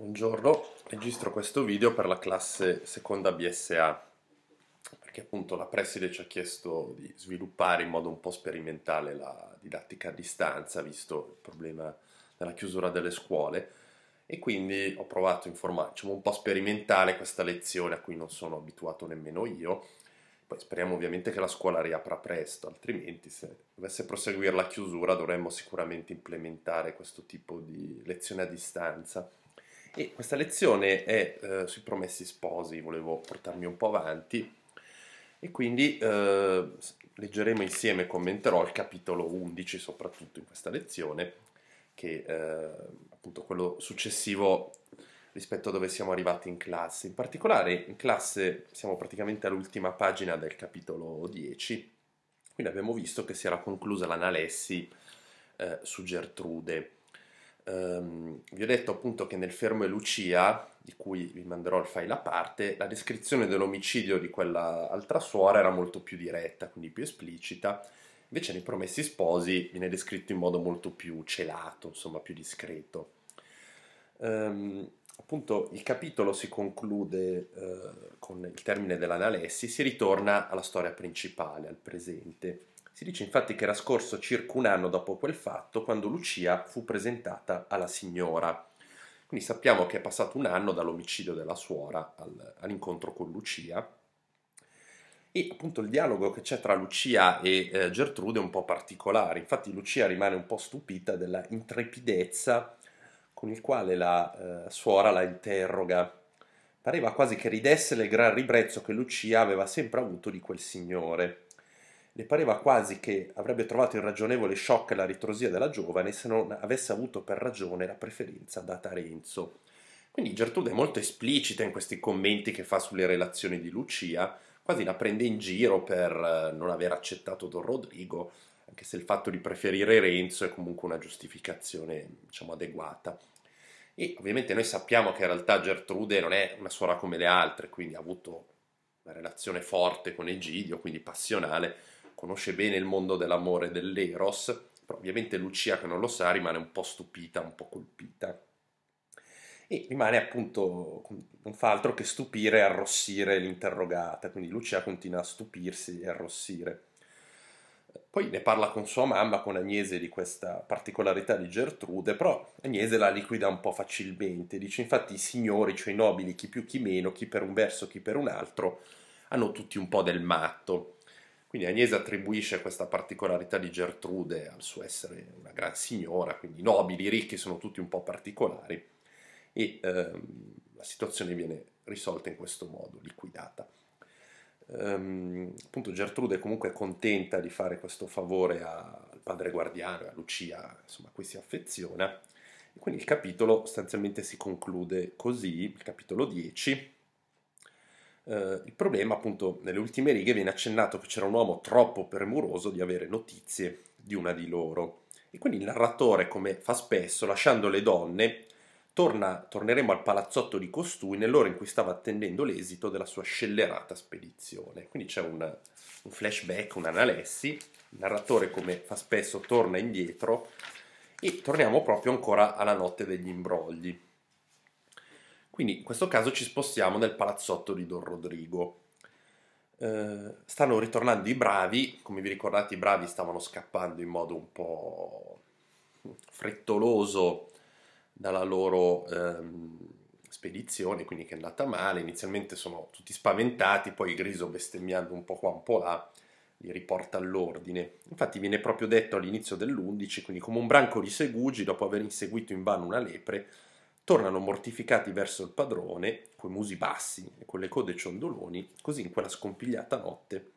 Buongiorno, registro questo video per la classe seconda BSA perché appunto la preside ci ha chiesto di sviluppare in modo un po' sperimentale la didattica a distanza visto il problema della chiusura delle scuole e quindi ho provato in forma diciamo, un po' sperimentale questa lezione a cui non sono abituato nemmeno io poi speriamo ovviamente che la scuola riapra presto altrimenti se dovesse proseguire la chiusura dovremmo sicuramente implementare questo tipo di lezione a distanza e questa lezione è eh, sui promessi sposi, volevo portarmi un po' avanti e quindi eh, leggeremo insieme commenterò il capitolo 11 soprattutto in questa lezione, che è eh, appunto quello successivo rispetto a dove siamo arrivati in classe. In particolare in classe siamo praticamente all'ultima pagina del capitolo 10, quindi abbiamo visto che si era conclusa l'analessi eh, su Gertrude Um, vi ho detto appunto che nel Fermo e Lucia, di cui vi manderò il file a parte, la descrizione dell'omicidio di quell'altra suora era molto più diretta, quindi più esplicita. Invece nei Promessi Sposi viene descritto in modo molto più celato, insomma più discreto. Um, appunto il capitolo si conclude uh, con il termine dell'analessi, si ritorna alla storia principale, al presente. Si dice infatti che era scorso circa un anno dopo quel fatto quando Lucia fu presentata alla signora. Quindi sappiamo che è passato un anno dall'omicidio della suora al, all'incontro con Lucia. E appunto il dialogo che c'è tra Lucia e eh, Gertrude è un po' particolare. Infatti Lucia rimane un po' stupita della intrepidezza con il quale la eh, suora la interroga. Pareva quasi che ridesse del gran ribrezzo che Lucia aveva sempre avuto di quel signore. Le pareva quasi che avrebbe trovato irragionevole shock la ritrosia della giovane se non avesse avuto per ragione la preferenza data a Renzo. Quindi Gertrude è molto esplicita in questi commenti che fa sulle relazioni di Lucia, quasi la prende in giro per eh, non aver accettato Don Rodrigo, anche se il fatto di preferire Renzo è comunque una giustificazione, diciamo, adeguata. E ovviamente noi sappiamo che in realtà Gertrude non è una suora come le altre, quindi ha avuto una relazione forte con Egidio, quindi passionale, conosce bene il mondo dell'amore e dell'eros, però ovviamente Lucia che non lo sa rimane un po' stupita, un po' colpita. E rimane appunto, non fa altro che stupire e arrossire l'interrogata, quindi Lucia continua a stupirsi e arrossire. Poi ne parla con sua mamma, con Agnese, di questa particolarità di Gertrude, però Agnese la liquida un po' facilmente. Dice infatti i signori, cioè i nobili, chi più chi meno, chi per un verso, chi per un altro, hanno tutti un po' del matto. Quindi Agnese attribuisce questa particolarità di Gertrude al suo essere una gran signora, quindi i nobili, i ricchi sono tutti un po' particolari e ehm, la situazione viene risolta in questo modo, liquidata. Ehm, appunto Gertrude è comunque contenta di fare questo favore a, al padre guardiano e a Lucia, insomma, a cui si affeziona. E quindi il capitolo sostanzialmente si conclude così, il capitolo 10, Uh, il problema, appunto, nelle ultime righe viene accennato che c'era un uomo troppo premuroso di avere notizie di una di loro. E quindi il narratore, come fa spesso, lasciando le donne, torna, torneremo al palazzotto di costui nell'ora in cui stava attendendo l'esito della sua scellerata spedizione. Quindi c'è un, un flashback, un'analessi. Il narratore, come fa spesso, torna indietro e torniamo proprio ancora alla notte degli imbrogli. Quindi in questo caso ci spostiamo nel palazzotto di Don Rodrigo. Eh, stanno ritornando i bravi, come vi ricordate i bravi stavano scappando in modo un po' frettoloso dalla loro ehm, spedizione, quindi che è andata male, inizialmente sono tutti spaventati, poi il Griso bestemmiando un po' qua un po' là li riporta all'ordine. Infatti viene proprio detto all'inizio dell'11, quindi come un branco di segugi, dopo aver inseguito in vano una lepre, tornano mortificati verso il padrone, coi musi bassi e con le code ciondoloni, così in quella scompigliata notte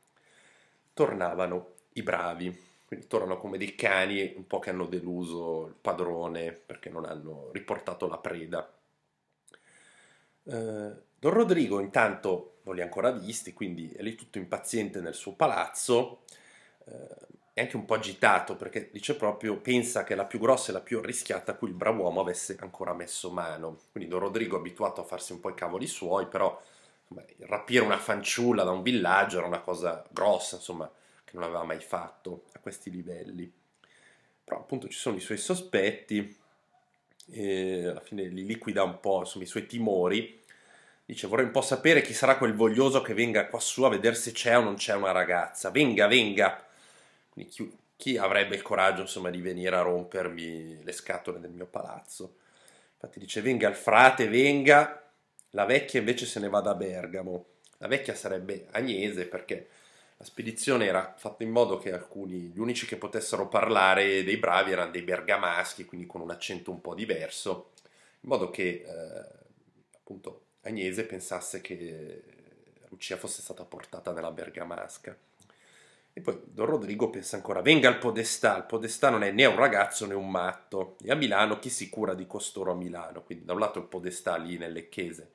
tornavano i bravi. Quindi tornano come dei cani un po' che hanno deluso il padrone perché non hanno riportato la preda. Eh, Don Rodrigo intanto non li ha ancora visti, quindi è lì tutto impaziente nel suo palazzo. Eh, è anche un po' agitato perché dice proprio pensa che la più grossa e la più rischiata a cui il bravo uomo avesse ancora messo mano. Quindi Don Rodrigo abituato a farsi un po' i cavoli suoi, però insomma, rapire una fanciulla da un villaggio era una cosa grossa, insomma, che non aveva mai fatto a questi livelli. Però appunto ci sono i suoi sospetti, alla fine li liquida un po' insomma, i suoi timori. Dice: Vorrei un po' sapere chi sarà quel voglioso che venga qua su a vedere se c'è o non c'è una ragazza. Venga, venga, quindi chi, chi avrebbe il coraggio insomma, di venire a rompermi le scatole del mio palazzo? Infatti dice venga il frate, venga, la vecchia invece se ne va da Bergamo. La vecchia sarebbe Agnese perché la spedizione era fatta in modo che alcuni, gli unici che potessero parlare dei bravi erano dei bergamaschi, quindi con un accento un po' diverso, in modo che eh, appunto Agnese pensasse che Lucia fosse stata portata nella bergamasca. E poi Don Rodrigo pensa ancora, venga il Podestà, il Podestà non è né un ragazzo né un matto, e a Milano chi si cura di costoro a Milano? Quindi da un lato il Podestà lì nelle chiese,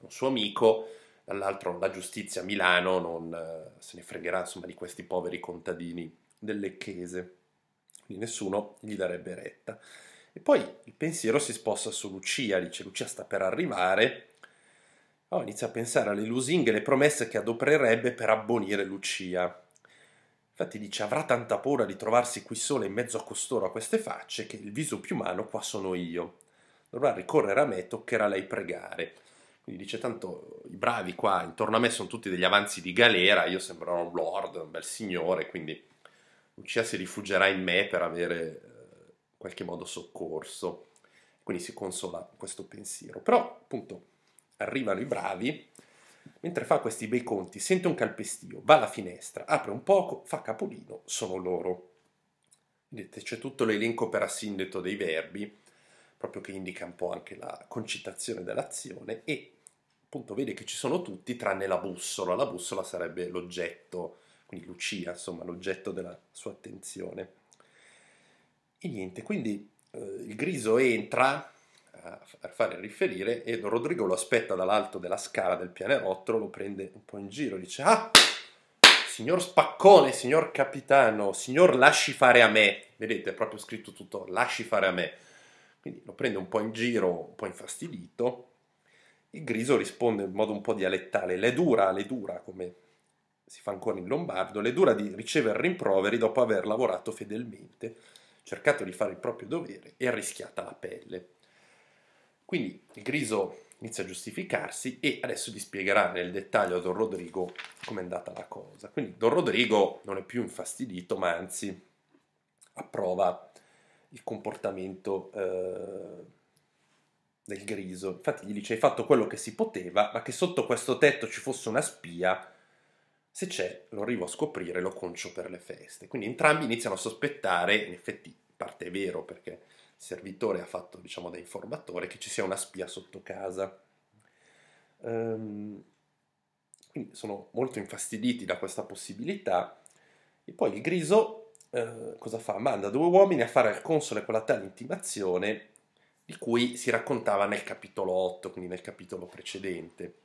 un suo amico, dall'altro la giustizia a Milano non eh, se ne fregherà insomma di questi poveri contadini delle chiese. quindi nessuno gli darebbe retta. E poi il pensiero si sposta su Lucia, dice Lucia sta per arrivare, oh, inizia a pensare alle lusinghe, le promesse che adopererebbe per abbonire Lucia Infatti dice avrà tanta paura di trovarsi qui sola in mezzo a costoro a queste facce che il viso più umano qua sono io. Dovrà ricorrere a me, toccherà a lei pregare. Quindi dice tanto i bravi qua intorno a me sono tutti degli avanzi di galera, io sembrerò un lord, un bel signore, quindi Lucia si rifugierà in me per avere in eh, qualche modo soccorso. Quindi si consola questo pensiero. Però appunto arrivano i bravi Mentre fa questi bei conti, sente un calpestio, va alla finestra, apre un poco, fa capolino, sono loro. Vedete, c'è tutto l'elenco per assindeto dei verbi, proprio che indica un po' anche la concitazione dell'azione, e appunto vede che ci sono tutti tranne la bussola. La bussola sarebbe l'oggetto, quindi Lucia, insomma, l'oggetto della sua attenzione. E niente, quindi eh, il griso entra, a fare riferire e Rodrigo lo aspetta dall'alto della scala del pianerottolo, lo prende un po' in giro, dice ah, signor spaccone, signor capitano, signor lasci fare a me, vedete è proprio scritto tutto lasci fare a me, quindi lo prende un po' in giro, un po' infastidito, il griso risponde in modo un po' dialettale, le dura, le dura come si fa ancora in lombardo, le dura di ricevere rimproveri dopo aver lavorato fedelmente, cercato di fare il proprio dovere e arrischiata la pelle. Quindi il Griso inizia a giustificarsi e adesso vi spiegherà nel dettaglio a Don Rodrigo come è andata la cosa. Quindi Don Rodrigo non è più infastidito, ma anzi approva il comportamento eh, del Griso. Infatti gli dice hai fatto quello che si poteva, ma che sotto questo tetto ci fosse una spia, se c'è lo arrivo a scoprire, lo concio per le feste. Quindi entrambi iniziano a sospettare, in effetti parte è vero perché servitore ha fatto diciamo, da informatore, che ci sia una spia sotto casa. Um, quindi sono molto infastiditi da questa possibilità. E poi il Griso eh, cosa fa? Manda due uomini a fare al console quella tale intimazione di cui si raccontava nel capitolo 8, quindi nel capitolo precedente.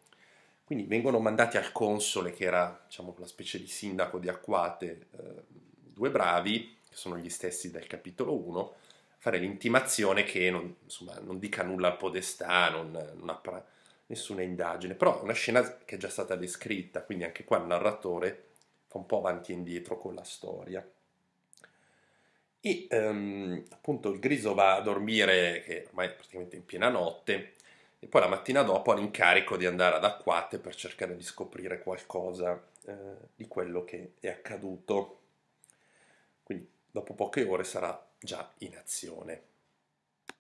Quindi vengono mandati al console, che era diciamo, la specie di sindaco di Acquate, eh, due bravi, che sono gli stessi del capitolo 1, fare l'intimazione che non, insomma, non dica nulla al podestà, non, non apra nessuna indagine, però è una scena che è già stata descritta, quindi anche qua il narratore fa un po' avanti e indietro con la storia. E um, appunto il griso va a dormire, che ormai è praticamente in piena notte, e poi la mattina dopo ha l'incarico di andare ad Acquate per cercare di scoprire qualcosa eh, di quello che è accaduto. Quindi dopo poche ore sarà già in azione.